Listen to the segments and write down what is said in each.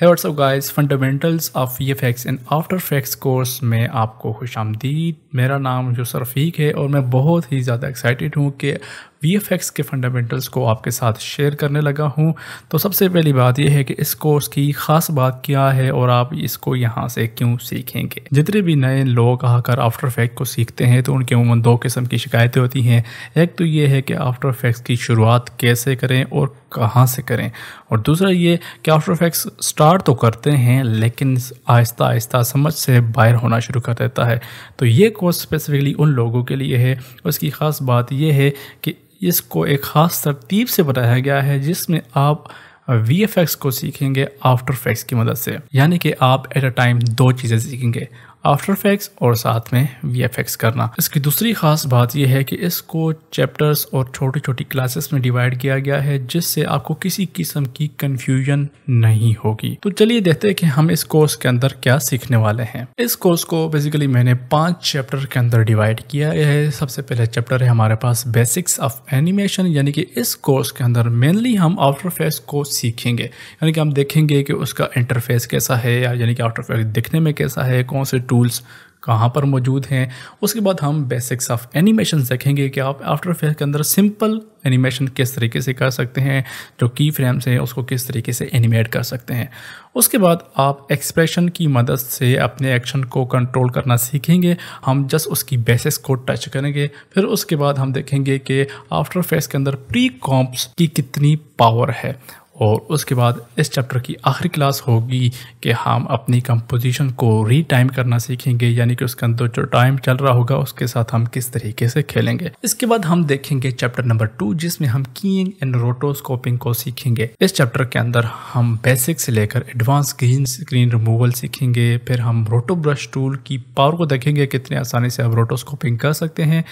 है what's up guys fundamentals of E F X and after effects course में आपको खुश आमदीद मेरा नाम यूसर रफ़ीक है और मैं बहुत ही ज़्यादा एक्साइटेड हूँ कि वी एफ एक्स के फंडामेंटल्स को आपके साथ शेयर करने लगा हूँ तो सबसे पहली बात यह है कि इस कोर्स की ख़ास बात क्या है और आप इसको यहाँ से क्यों सीखेंगे जितने भी नए लोग आकर आफ्टर फैक्ट को सीखते हैं तो उनके उमूमन दो किस्म की शिकायतें होती हैं एक तो ये है कि आफ्टर फैक्स की शुरुआत कैसे करें और कहाँ से करें और दूसरा ये कि आफ्टर फैक्स स्वीकार तो करते हैं लेकिन आहिस्ता आहिस्ता समझ से बाहर होना शुरू कर देता है तो ये कोर्स स्पेसिफिकली उन लोगों के लिए है उसकी ख़ास बात यह है कि इसको एक ख़ास तरतीब से बताया गया है जिसमें आप वी को सीखेंगे आफ्टर फैक्स की मदद से यानी कि आप एट अ टाइम दो चीज़ें सीखेंगे आफ्टर इफेक्ट्स और साथ में वी करना इसकी दूसरी खास बात यह है कि इसको चैप्टर्स और छोटी छोटी क्लासेस में डिवाइड किया गया है जिससे आपको किसी किस्म की कन्फ्यूजन नहीं होगी तो चलिए देखते हैं कि हम इस कोर्स के अंदर क्या सीखने वाले हैं इस कोर्स को बेसिकली मैंने पांच चैप्टर के अंदर डिवाइड किया है सबसे पहले चैप्टर है हमारे पास बेसिक्स ऑफ एनिमेशन यानी कि इस कोर्स के अंदर मेनली हम आउटर फेस को सीखेंगे यानी कि हम देखेंगे कि उसका इंटरफेस कैसा है यानी कि आउटर फेस दिखने में कैसा है कौन से टूल्स कहाँ पर मौजूद हैं उसके बाद हम बेसिक्स ऑफ एनिमेशन देखेंगे कि आप आफ्टर फेयर के अंदर सिंपल एनिमेशन किस तरीके से कर सकते हैं जो की फ्रेम्स हैं उसको किस तरीके से एनिमेट कर सकते हैं उसके बाद आप एक्सप्रेशन की मदद से अपने एक्शन को कंट्रोल करना सीखेंगे हम जस्ट उसकी बेसिस को टच करेंगे फिर उसके बाद हम देखेंगे कि आफ्टर फेस के अंदर प्री कॉम्प्स की कितनी पावर है और उसके बाद इस चैप्टर की आखिरी क्लास होगी कि हम अपनी कंपोजिशन को री टाइम करना सीखेंगे यानी कि उसके अंदर जो टाइम चल रहा होगा उसके साथ हम किस तरीके से खेलेंगे इसके बाद हम देखेंगे चैप्टर नंबर टू जिसमें हम कीइंग एंड रोटोस्कोपिंग को सीखेंगे इस चैप्टर के अंदर हम बेसिक से लेकर एडवांस ग्रीन स्क्रीन रिमूवल सीखेंगे फिर हम रोटो ब्रश टूल की पावर को देखेंगे कितने आसानी से हम रोटोस्कोपिंग कर सकते हैं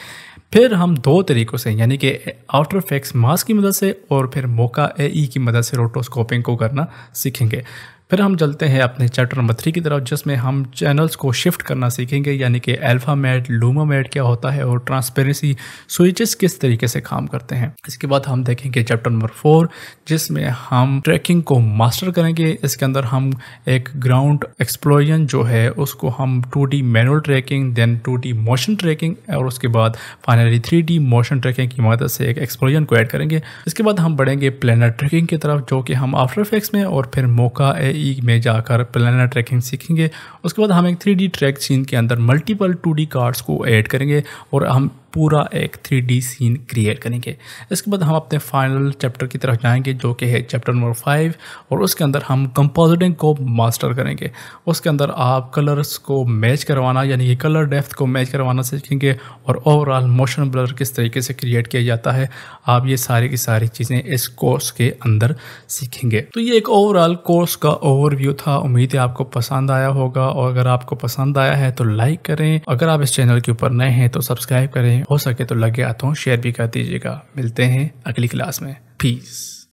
फिर हम दो तरीकों से यानी कि आउटर फेक्स मास्क की मदद से और फिर मोका ए e की मदद से सेरोटोस्कोपिंग को करना सीखेंगे फिर हम चलते हैं अपने चैप्टर नंबर थ्री की तरफ जिसमें हम चैनल्स को शिफ्ट करना सीखेंगे यानी कि अल्फ़ामेट मैट क्या होता है और ट्रांसपेरेंसी स्विचेस किस तरीके से काम करते हैं इसके बाद हम देखेंगे चैप्टर नंबर फोर जिसमें हम ट्रैकिंग को मास्टर करेंगे इसके अंदर हम एक ग्राउंड एक्सप्लोजन जो है उसको हम two D manual tracking then two D motion tracking और उसके बाद finally three D motion tracking की मदद से एक एक्सप्लोजन को ऐड करेंगे इसके बाद हम बढ़ेंगे प्लानर ट्रैकिंग की तरफ जो कि हम आफ्टर इफेक्ट्स में और फिर मौका ए ई में जाकर प्लानर ट्रैकिंग सीखेंगे उसके बाद हम एक थ्री ट्रैक सीन के अंदर मल्टीपल टू कार्ड्स को ऐड करेंगे और हम पूरा एक थ्री डी सीन क्रिएट करेंगे इसके बाद हम अपने फाइनल चैप्टर की तरफ जाएंगे जो कि है चैप्टर नंबर फाइव और उसके अंदर हम कंपोजिटिंग को मास्टर करेंगे उसके अंदर आप कलर्स को मैच करवाना यानी कि कलर डेफ्थ को मैच करवाना सीखेंगे और ओवरऑल मोशन ब्लर किस तरीके से क्रिएट किया जाता है आप ये सारी की सारी चीज़ें इस कोर्स के अंदर सीखेंगे तो ये एक ओवरऑल कोर्स का ओवरव्यू था उम्मीद है आपको पसंद आया होगा और अगर आपको पसंद आया है तो लाइक करें अगर आप इस चैनल के ऊपर नए हैं तो सब्सक्राइब करें हो सके तो लगे आता हूँ शेयर भी कर दीजिएगा मिलते हैं अगली क्लास में पीस